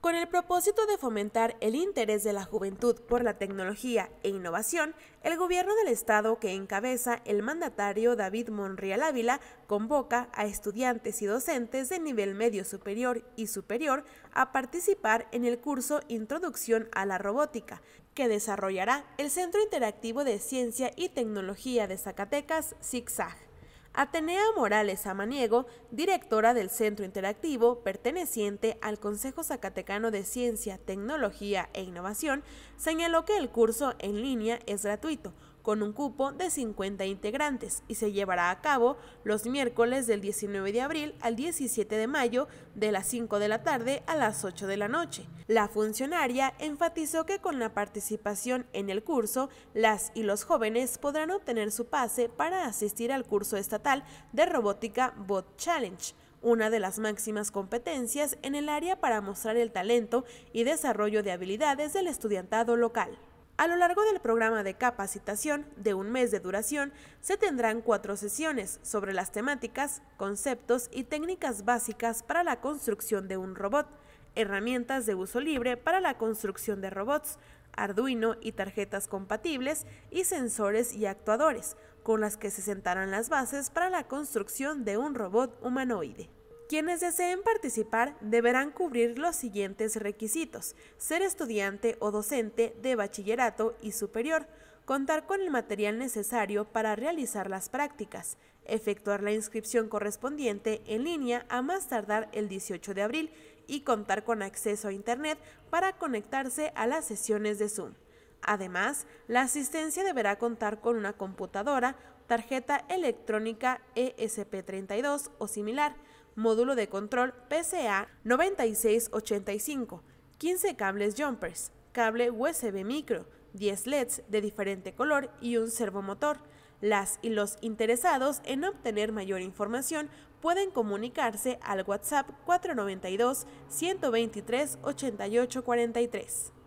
Con el propósito de fomentar el interés de la juventud por la tecnología e innovación, el gobierno del estado que encabeza el mandatario David Monreal Ávila convoca a estudiantes y docentes de nivel medio superior y superior a participar en el curso Introducción a la Robótica, que desarrollará el Centro Interactivo de Ciencia y Tecnología de Zacatecas, ZigZag. Atenea Morales Amaniego, directora del Centro Interactivo, perteneciente al Consejo Zacatecano de Ciencia, Tecnología e Innovación, señaló que el curso en línea es gratuito, con un cupo de 50 integrantes y se llevará a cabo los miércoles del 19 de abril al 17 de mayo de las 5 de la tarde a las 8 de la noche. La funcionaria enfatizó que con la participación en el curso, las y los jóvenes podrán obtener su pase para asistir al curso estatal de robótica Bot Challenge una de las máximas competencias en el área para mostrar el talento y desarrollo de habilidades del estudiantado local. A lo largo del programa de capacitación de un mes de duración, se tendrán cuatro sesiones sobre las temáticas, conceptos y técnicas básicas para la construcción de un robot, herramientas de uso libre para la construcción de robots, Arduino y tarjetas compatibles y sensores y actuadores, con las que se sentarán las bases para la construcción de un robot humanoide. Quienes deseen participar deberán cubrir los siguientes requisitos. Ser estudiante o docente de bachillerato y superior. Contar con el material necesario para realizar las prácticas. Efectuar la inscripción correspondiente en línea a más tardar el 18 de abril y contar con acceso a Internet para conectarse a las sesiones de Zoom. Además, la asistencia deberá contar con una computadora, tarjeta electrónica ESP32 o similar, módulo de control PCA 9685, 15 cables jumpers, cable USB micro, 10 LEDs de diferente color y un servomotor. Las y los interesados en obtener mayor información pueden comunicarse al WhatsApp 492 123 8843.